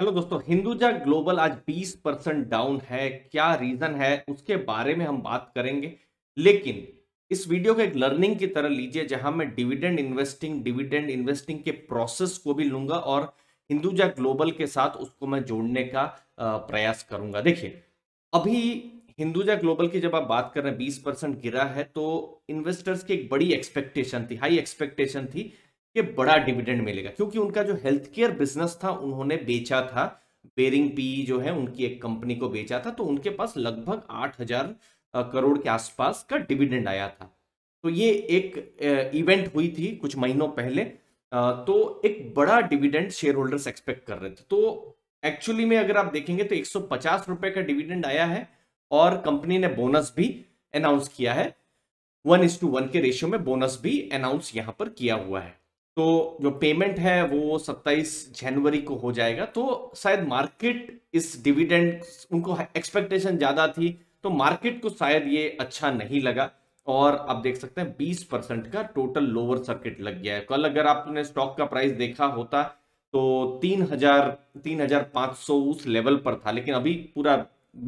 hello दोस्तों Hinduja global आज 20 percent down है क्या रीज़न है उसके बारे में हम बात करेंगे लेकिन इस वीडियो को एक लर्निंग की तरह लीजिए जहां मैं डिविडेंड इन्वेस्टिंग डिविडेंड इन्वेस्टिंग के प्रोसेस को भी लूंगा और हिंदुजा ग्लोबल के साथ उसको मैं जोड़ने का प्रयास करूंगा देखिए अभी हिंदुजा ग्लोबल की जब आप बात कर रहे हैं बीस परसेंट गिरा है तो इन्वेस्टर्स की एक बड़ी एक्सपेक्टेशन थी हाई एक्सपेक्टेशन थी के बड़ा डिविडेंड मिलेगा क्योंकि उनका जो हेल्थ केयर बिजनेस था उन्होंने बेचा था बेरिंग पी जो है उनकी एक कंपनी को बेचा था तो उनके पास लगभग आठ हजार करोड़ के आसपास का डिविडेंड आया था तो ये एक इवेंट हुई थी कुछ महीनों पहले तो एक बड़ा डिविडेंड शेयर होल्डर्स एक्सपेक्ट कर रहे थे तो एक्चुअली में अगर आप देखेंगे तो एक सौ का डिविडेंड आया है और कंपनी ने बोनस भी अनाउंस किया है वन इज टू वन के रेशियो में बोनस भी अनाउंस यहां पर किया हुआ है तो जो पेमेंट है वो 27 जनवरी को हो जाएगा तो शायद मार्केट इस डिविडेंड उनको एक्सपेक्टेशन ज़्यादा थी तो मार्केट को शायद ये अच्छा नहीं लगा और आप देख सकते हैं 20 परसेंट का टोटल लोअर सर्किट लग गया है कल अगर आपने स्टॉक का प्राइस देखा होता तो तीन हजार तीन हजार पांच सौ उस लेवल पर था लेकिन अभी पूरा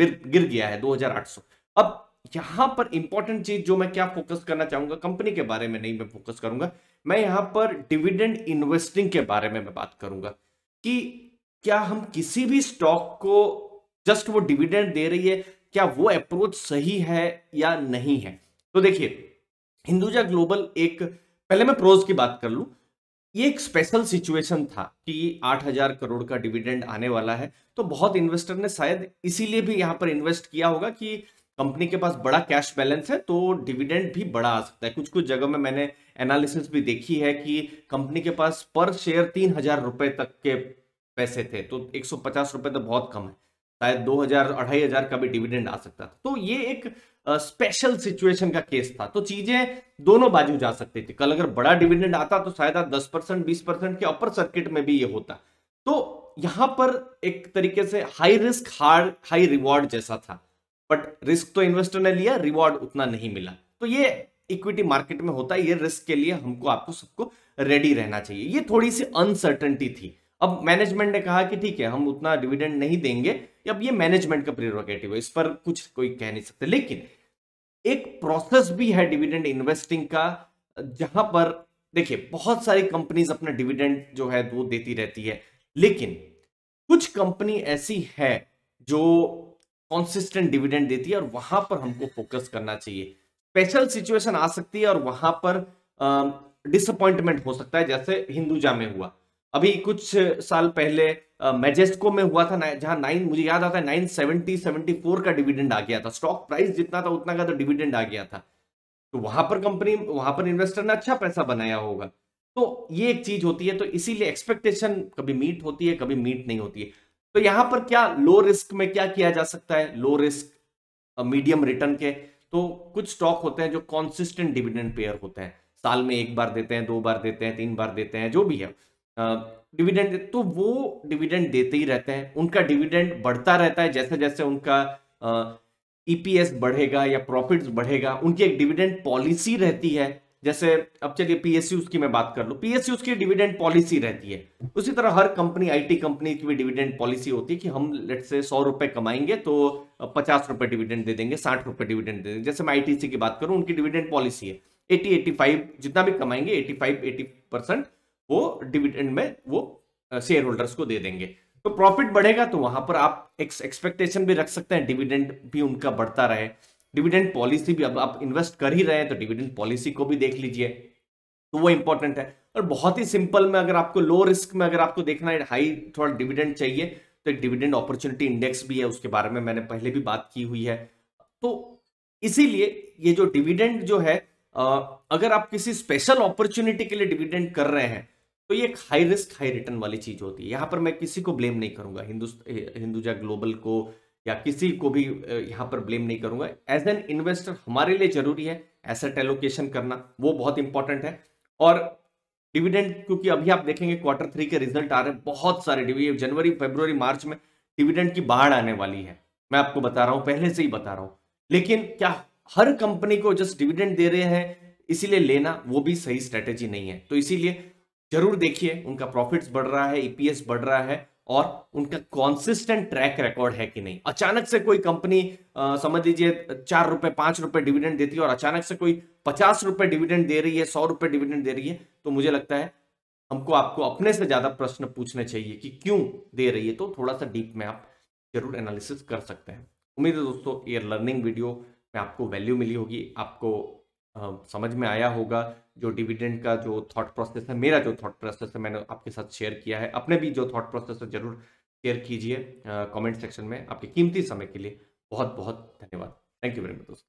गिर गया है दो हजार आठ सौ अब यहां पर इंपॉर्टेंट चीज जो मैं क्या फोकस करना चाहूंगा कंपनी के बारे में नहीं मैं फोकस करूंगा मैं यहां पर डिविडेंड इन्वेस्टिंग के बारे में मैं बात करूंगा कि क्या हम किसी भी स्टॉक को जस्ट वो डिविडेंड दे रही है क्या वो अप्रोच सही है या नहीं है तो देखिए हिंदुजा ग्लोबल एक पहले मैं प्रोज की बात कर लूं ये एक स्पेशल सिचुएशन था कि 8000 करोड़ का डिविडेंड आने वाला है तो बहुत इन्वेस्टर ने शायद इसीलिए भी यहां पर इन्वेस्ट किया होगा कि कंपनी के पास बड़ा कैश बैलेंस है तो डिविडेंड भी बड़ा आ सकता है कुछ कुछ जगह में मैंने एनालिसिस भी देखी है कि कंपनी के पास पर शेयर तीन हजार रुपये तक के पैसे थे तो एक सौ पचास रुपए तो बहुत कम है शायद दो हजार अढ़ाई हजार का भी डिविडेंड आ सकता था तो ये एक स्पेशल सिचुएशन का केस था तो चीजें दोनों बाजू जा सकती थी कल अगर बड़ा डिविडेंड आता तो शायद आज दस परसेंट बीस परसेंट के अपर सर्किट में भी ये होता तो यहां पर एक तरीके से high risk hard high reward जैसा था बट रिस्क तो इन्वेस्टर ने लिया रिवॉर्ड उतना नहीं मिला तो ये इक्विटी मार्केट में होता है ये रिस्क के लिए हमको आपको सबको रेडी रहना चाहिए ये थोड़ी सी अनसर्टनटी थी अब मैनेजमेंट ने कहा कि ठीक है हम उतना डिविडेंड नहीं देंगे अब ये मैनेजमेंट का प्रिरोगेटिव है इस पर कुछ कोई कह नहीं सकते लेकिन एक प्रोसेस भी है डिविडेंड इन्वेस्टिंग का जहां पर देखिए बहुत सारी कंपनीज अपना डिविडेंड जो है वो देती रहती है लेकिन कुछ कंपनी ऐसी है जो कॉन्सिस्टेंट डिविडेंड देती है और वहां पर हमको फोकस करना चाहिए स्पेशल सिचुएशन आ सकती है और वहां पर डिसअपॉइंटमेंट हो सकता है जैसे हिंदुजा में हुआ अभी कुछ साल पहले मेजेस्को में हुआ था जहां नाइन मुझे याद आता है नाइन सेवेंटी सेवेंटी फोर का डिविडेंड आ गया था स्टॉक प्राइस जितना था उतना का तो डिविडेंड आ गया था तो वहां पर कंपनी वहां पर इन्वेस्टर ने अच्छा पैसा बनाया होगा तो ये एक चीज होती है तो इसीलिए एक्सपेक्टेशन कभी मीट होती है कभी मीट नहीं होती है तो यहां पर क्या लो रिस्क में क्या किया जा सकता है लो रिस्क मीडियम रिटर्न के तो कुछ स्टॉक होते हैं जो कॉन्सिस्टेंट डिविडेंड पेयर होते हैं साल में एक बार देते हैं दो बार देते हैं तीन बार देते हैं जो भी है डिविडेंड तो वो डिविडेंड देते ही रहते हैं उनका डिविडेंड बढ़ता रहता है जैसे जैसे उनका ईपीएस e बढ़ेगा या प्रॉफिट्स बढ़ेगा उनकी एक डिविडेंड पॉलिसी रहती है जैसे अब चलिए पीएसयू की मैं बात कर लू पीएसयू की डिविडेंड पॉलिसी रहती है उसी तरह हर कंपनी आईटी कंपनी की भी डिविडेंड पॉलिसी होती है कि हम लेट से सौ रुपए कमाएंगे तो पचास रुपए डिविडेंड दे देंगे साठ रुपए डिविडेंड दे देंगे जैसे मैं आईटीसी की बात करूं उनकी डिविडेंड पॉलिसी है एटी एटी फाइव जितना भी कमाएंगे एटी फाइव एटी परसेंट वो डिविडेंड में वो शेयर होल्डर्स को दे देंगे तो प्रॉफिट बढ़ेगा तो वहां पर आप एक्सपेक्टेशन भी रख सकते हैं डिविडेंड भी उनका बढ़ता रहे डिविडेंड पॉलिसी भी अब आप इन्वेस्ट कर ही रहे हैं तो डिविडेंड पॉलिसी को भी देख लीजिए तो वो इंपॉर्टेंट है और बहुत ही सिंपल में अगर आपको लो रिस्क में अगर आपको देखना है हाई थोड़ा डिविडेंड चाहिए तो एक डिविडेंड अपॉर्चुनिटी इंडेक्स भी है उसके बारे में मैंने पहले भी बात की हुई है तो इसीलिए ये जो डिविडेंड जो है अगर आप किसी स्पेशल अपॉर्चुनिटी के लिए डिविडेंड कर रहे हैं तो ये एक हाई रिस्क हाई रिटर्न वाली चीज होती है यहां पर मैं किसी को ब्लेम नहीं करूंगा हिंदुस्त हिंदुजा ग्लोबल को या किसी को भी यहाँ पर ब्लेम नहीं करूंगा एज एन इन्वेस्टर हमारे लिए जरूरी है एसेट एलोकेशन करना वो बहुत इंपॉर्टेंट है और डिविडेंड क्योंकि अभी आप देखेंगे क्वार्टर थ्री के रिजल्ट आ रहे हैं बहुत सारे डिविडेंड जनवरी फेब्रुवरी मार्च में डिविडेंड की बाढ़ आने वाली है मैं आपको बता रहा हूं पहले से ही बता रहा हूँ लेकिन क्या हर कंपनी को जस्ट डिविडेंड दे रहे हैं इसीलिए लेना वो भी सही स्ट्रेटेजी नहीं है तो इसीलिए जरूर देखिए उनका प्रॉफिट्स बढ़ रहा है ईपीएस बढ़ रहा है और उनका कॉन्सिस्टेंट ट्रैक रिकॉर्ड है कि नहीं अचानक से कोई कंपनी समझ लीजिए चार रुपए पांच रुपए डिविडेंड देती है और अचानक से कोई पचास रुपए डिविडेंड दे रही है सौ रुपए डिविडेंड दे रही है तो मुझे लगता है हमको आपको अपने से ज्यादा प्रश्न पूछने चाहिए कि क्यों दे रही है तो थोड़ा सा डीप में आप जरूर एनालिसिस कर सकते हैं उम्मीद है दोस्तों ये लर्निंग वीडियो में आपको वैल्यू मिली होगी आपको आ, समझ में आया होगा जो डिविडेंड का जो थॉट प्रोसेस है मेरा जो थॉट प्रोसेस है मैंने आपके साथ शेयर किया है अपने भी जो थॉट प्रोसेस है जरूर शेयर कीजिए कमेंट सेक्शन में आपके कीमती समय के लिए बहुत बहुत धन्यवाद थैंक यू वेरी मच दोस्तों